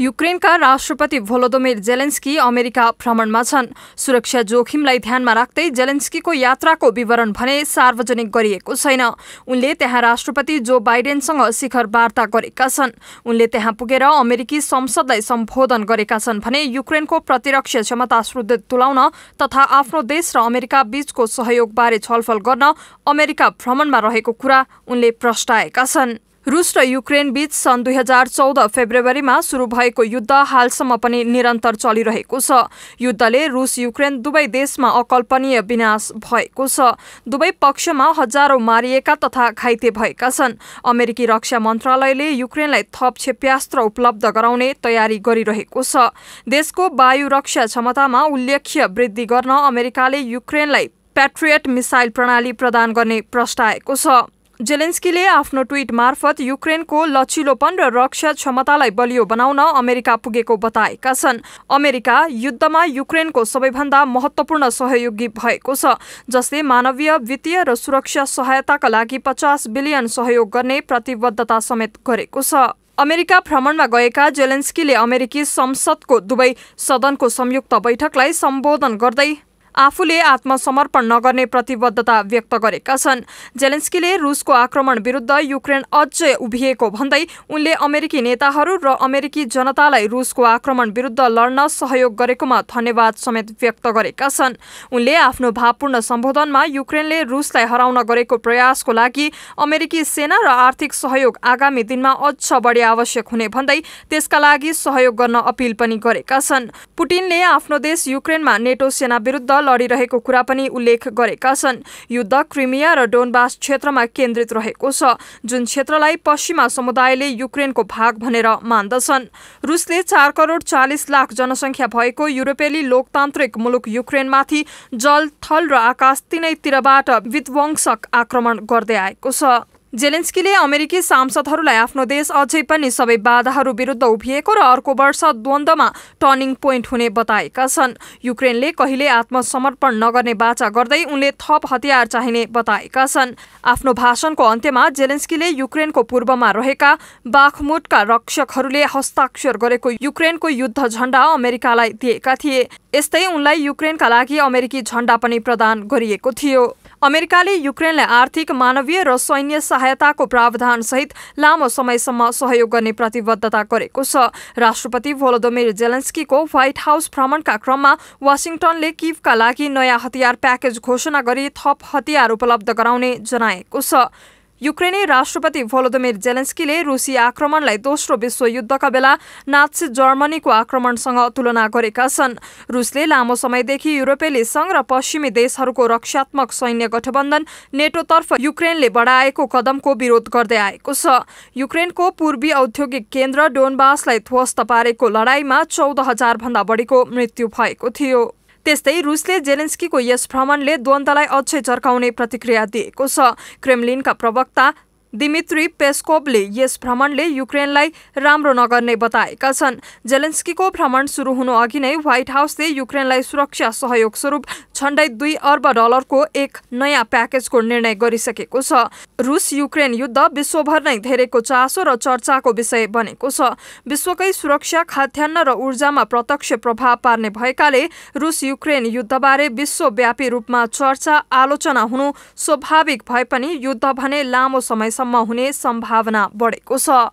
युक्रेनका राष्ट्रपति भोलोदोमिर Zelensky America भ्रमणमा छन् सुरक्षा जोखिमलाई ध्यानमा राख्दै जेलेन्स्कीको यात्राको विवरण भने सार्वजनिक गरिएको छैन उनले त्यहाँ राष्ट्रपति जो बाइडेनसँग शिखर वार्ता गरेका छन् उनले त्यहाँ पुगेर अमेरिकी संसदलाई सम्बोधन गरेका छन् भने युक्रेनको प्रतिरक्षा क्षमता सुदृढ तुलाउन तथा आफ्नो देश र अमेरिका बीचको सहयोगबारे छलफल गर्न अमेरिका भ्रमणमा रहेको कुरा उनले प्रष्टाएका छन् रुस र युक्रेन बीच सन् दुई हजार चौध फेब्रुअरीमा सुरु भएको युद्ध हालसम्म पनि निरन्तर चलिरहेको छ युद्धले रुस युक्रेन दुवै देशमा अकल्पनीय विनाश भएको छ दुवै पक्षमा हजारौँ मारिएका तथा घाइते भएका छन् अमेरिकी रक्षा मन्त्रालयले युक्रेनलाई थप क्षेप्यास्त्र उपलब्ध गराउने तयारी गरिरहेको छ देशको वायु रक्षा क्षमतामा उल्लेख्य वृद्धि गर्न अमेरिकाले युक्रेनलाई प्याट्रियट मिसाइल प्रणाली प्रदान गर्ने प्रस्ताएको छ जेलेन्स्कीले आफ्नो ट्विट मार्फत युक्रेनको लचिलोपन र रक्षा क्षमतालाई बलियो बनाउन अमेरिका पुगेको बताएका छन् अमेरिका युद्धमा युक्रेनको सबैभन्दा महत्त्वपूर्ण सहयोगी भएको छ जसले मानवीय वित्तीय र सुरक्षा सहायताका लागि पचास बिलियन सहयोग गर्ने प्रतिबद्धता समेत गरेको छ अमेरिका भ्रमणमा गएका जेलेन्स्कीले अमेरिकी संसदको दुवै सदनको संयुक्त बैठकलाई सम्बोधन गर्दै आफूले आत्मसमर्पण नगर्ने प्रतिबद्धता व्यक्त गरेका छन् जेलेन्स्कीले रुसको आक्रमण विरुद्ध युक्रेन अझै उभिएको भन्दै उनले अमेरिकी नेताहरू र अमेरिकी जनतालाई रुसको आक्रमण विरुद्ध लड्न सहयोग गरेकोमा धन्यवाद समेत व्यक्त गरेका छन् उनले आफ्नो भावपूर्ण सम्बोधनमा युक्रेनले रुसलाई हराउन गरेको प्रयासको लागि अमेरिकी सेना र आर्थिक सहयोग आगामी दिनमा अझ बढी आवश्यक हुने भन्दै त्यसका लागि सहयोग गर्न अपिल पनि गरेका छन् पुटिनले आफ्नो देश युक्रेनमा नेटो सेना विरुद्ध लडिरहेको कुरा पनि उल्लेख गरेका छन् युद्ध क्रिमिया र डोनबास क्षेत्रमा केन्द्रित रहेको छ जुन क्षेत्रलाई पश्चिमा समुदायले युक्रेनको भाग भनेर मान्दछन् रुसले चार करोड चालिस लाख जनसङ्ख्या भएको युरोपेली लोकतान्त्रिक मुलुक युक्रेनमाथि जल थल र आकाश तिनैतिरबाट विध्वंसक आक्रमण गर्दै आएको छ जेलेन्स्कीले अमेरिकी सांसदहरूलाई आफ्नो देश अझै पनि सबै बाधाहरू विरुद्ध उभिएको र अर्को वर्ष द्वन्द्वमा टर्निङ पोइन्ट हुने बताएका छन् युक्रेनले कहिले आत्मसमर्पण नगर्ने बाचा गर्दै उनले थप हतियार चाहिने बताएका छन् आफ्नो भाषणको अन्त्यमा जेलेन्स्कीले युक्रेनको पूर्वमा रहेका बाखमुटका रक्षकहरूले हस्ताक्षर गरेको युक्रेनको युद्ध झण्डा अमेरिकालाई दिएका थिए यस्तै उनलाई युक्रेनका लागि अमेरिकी झण्डा पनि प्रदान गरिएको थियो अमेरिकाले युक्रेनलाई आर्थिक मानवीय र सैन्य सहायताको प्रावधानसहित लामो समयसम्म सहयोग गर्ने प्रतिबद्धता गरेको छ राष्ट्रपति भोलोदोमिर जेलेन्स्कीको व्हाइट हाउस भ्रमणका क्रममा वासिङटनले किभका लागि नयाँ हतियार प्याकेज घोषणा गरी थप हतियार उपलब्ध गराउने जनाएको छ युक्रेनी राष्ट्रपति भोलोदोमिर जेलेन्स्कीले रुसी आक्रमणलाई दोस्रो विश्वयुद्धका बेला नात्सी जर्मनीको आक्रमणसँग तुलना गरेका छन् रुसले लामो समयदेखि युरोपेली सङ्घ र पश्चिमी देशहरूको रक्षात्मक सैन्य गठबन्धन नेटोतर्फ युक्रेनले बढाएको कदमको विरोध गर्दै आएको छ युक्रेनको पूर्वी औद्योगिक केन्द्र डोनबासलाई ध्वस्त पारेको लडाईँमा चौध हजारभन्दा बढीको मृत्यु भएको थियो त्यस्तै रुसले जेलेन्स्कीको यस भ्रमणले द्वन्द्वलाई अझै चर्काउने प्रतिक्रिया दिएको छ क्रेमलिनका प्रवक्ता दिमित्री पेस्कोभले यस भ्रमणले युक्रेनलाई राम्रो नगर्ने बताएका छन् जेलेन्स्कीको भ्रमण सुरु हुनु अघि नै व्हाइट हाउसले युक्रेनलाई सुरक्षा सहयोग स्वरूप झण्डै दुई अर्ब डलरको एक नयाँ प्याकेजको निर्णय गरिसकेको छ रुस युक्रेन युद्ध विश्वभर नै धेरैको चासो र चर्चाको विषय बनेको छ विश्वकै सुरक्षा खाद्यान्न र ऊर्जामा प्रत्यक्ष प्रभाव पार्ने भएकाले रुस युक्रेन युद्धबारे विश्वव्यापी रूपमा चर्चा आलोचना हुनु स्वाभाविक भए पनि युद्ध भने लामो समयसम्म सम्म हुने सम्भावना बढेको छ